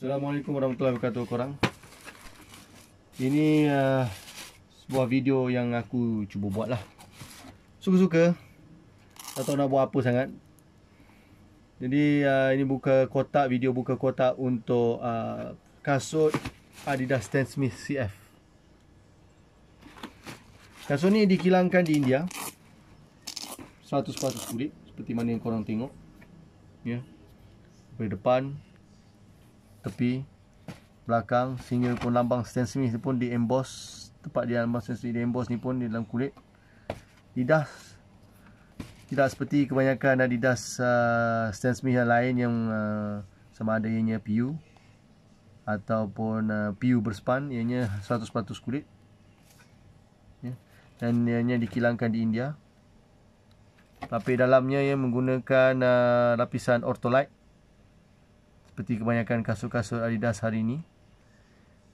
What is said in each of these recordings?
Assalamualaikum warahmatullahi wabarakatuh korang Ini uh, Sebuah video yang aku cuba buat lah Suka-suka Tak tahu nak buat apa sangat Jadi uh, ini buka kotak Video buka kotak untuk uh, Kasut Adidas Stan Smith CF Kasut ni dikilangkan di India 100% kulit Seperti mana yang korang tengok Ya yeah. Dari depan tepi belakang sehingga pun lambang Stan Smith pun di emboss tempat dia lambang Stan Smith di emboss ni pun di dalam kulit lidah tidak seperti kebanyakan adidas uh, Stan Smith yang lain yang uh, sama ada ianya PU ataupun uh, PU berspan ianya 100% kulit ya. dan ianya dikilangkan di India tapi dalamnya ia menggunakan uh, lapisan ortholite seperti kebanyakan kasut-kasut Adidas hari ini.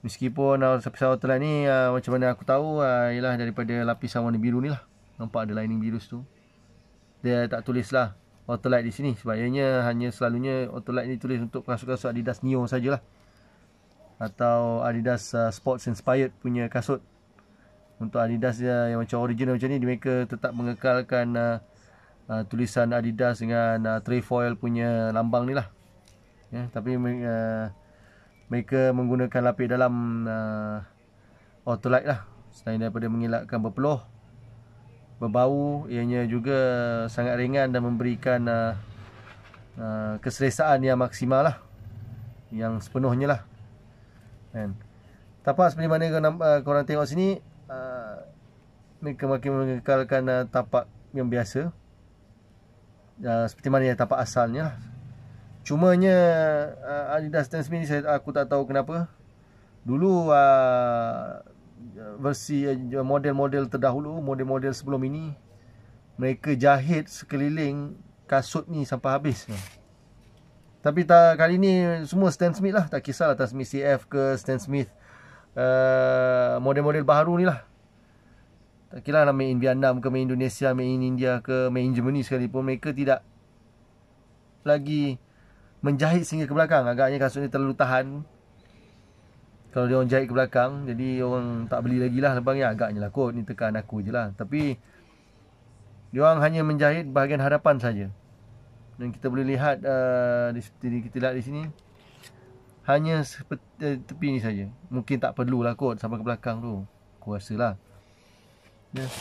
Meskipun uh, pesawat satellite ni uh, macam mana aku tahu uh, ialah daripada lapisan warna biru ni lah. Nampak ada lining biru tu. Dia tak tulis lah Autolite di sini sebabnya hanya selalunya Autolite ni tulis untuk kasut-kasut Adidas Neo sajalah. Atau Adidas uh, Sports Inspired punya kasut. Untuk Adidas uh, yang macam original macam ni mereka tetap mengekalkan uh, uh, tulisan Adidas dengan uh, trefoil punya lambang ni lah ya tapi uh, mereka menggunakan lapis dalam uh, autolite lah selain daripada mengelakkan berpeluh berbau ianya juga sangat ringan dan memberikan uh, uh, keselesaan yang maksimal lah yang sepenuhnya lah kan tapak seperti mana korang, uh, korang tengok sini uh, mereka makin mengekalkan uh, tapak yang biasa uh, seperti mana yang tapak asalnya lah Cumanya uh, Adidas Transmit ni saya, aku tak tahu kenapa Dulu uh, Versi uh, model-model uh, terdahulu Model-model sebelum ini Mereka jahit sekeliling Kasut ni sampai habis hmm. Tapi tak, kali ni semua Stan Smith lah Tak kisahlah Transmit CF ke Stan Smith uh, Model-model uh, baru ni lah Tak kira lah main Vietnam ke main Indonesia Main India ke main Germany sekalipun Mereka tidak Lagi menjahit sehingga ke belakang agaknya kasut ni terlalu tahan kalau dia orang jahit ke belakang jadi orang tak beli lagi lah lebang ni agaknya lah kot ni tekan aku je lah tapi dia orang hanya menjahit bahagian hadapan saja dan kita boleh lihat uh, di sini kita lihat di sini hanya seperti, uh, tepi ni saja mungkin tak perlu lah kot sampai ke belakang tu aku rasalah yeah.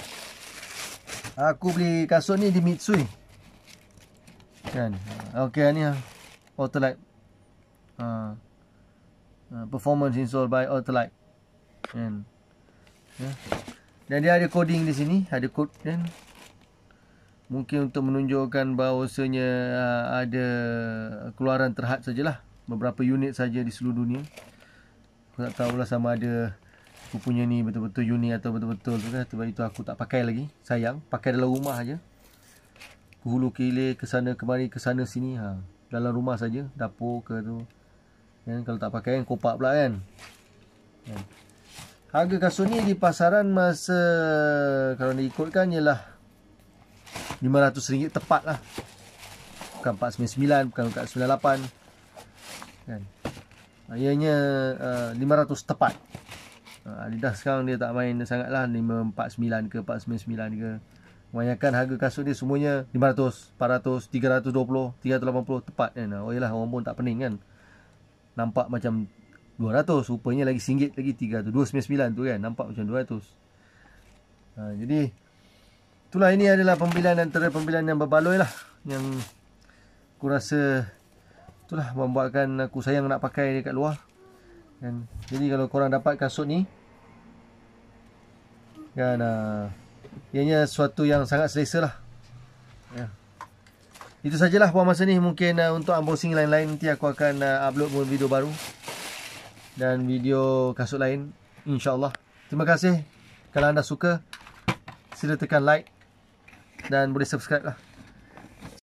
aku beli kasut ni di Mitsui kan okey ni lah. Autolite uh, ah. uh, ah, Performance install by Autolite And yeah. Dan dia ada coding di sini Ada code kan Mungkin untuk menunjukkan bahawasanya uh, Ada Keluaran terhad sajalah Beberapa unit saja di seluruh dunia Aku tak tahulah sama ada Aku punya ni betul-betul unit atau betul-betul tu kan itu aku tak pakai lagi Sayang Pakai dalam rumah aja. Hulu ke sana kemari, ke sana sini Haa dalam rumah saja dapur ke tu kan kalau tak pakai kan kopak pula kan, kan. harga kasut ni di pasaran masa kalau nak diikutkan ialah RM500 tepat lah bukan RM499 bukan RM498 kan ianya RM500 uh, tepat uh, Adidas sekarang dia tak main sangat lah 549 ke 499 ke Kebanyakan harga kasut ni semuanya 500, 400, 320, 380 tepat kan. Oh yalah orang pun tak pening kan. Nampak macam 200 rupanya lagi singgit lagi 300 299 tu kan nampak macam 200 ha, jadi itulah ini adalah pembilan antara pembilan yang berbaloi lah yang aku rasa itulah membuatkan aku sayang nak pakai dekat luar kan jadi kalau korang dapat kasut ni kan uh, ianya suatu yang sangat selesa lah ya. itu sajalah buat masa ni mungkin uh, untuk unboxing lain-lain nanti aku akan uh, upload video baru dan video kasut lain insyaAllah terima kasih kalau anda suka sila tekan like dan boleh subscribe lah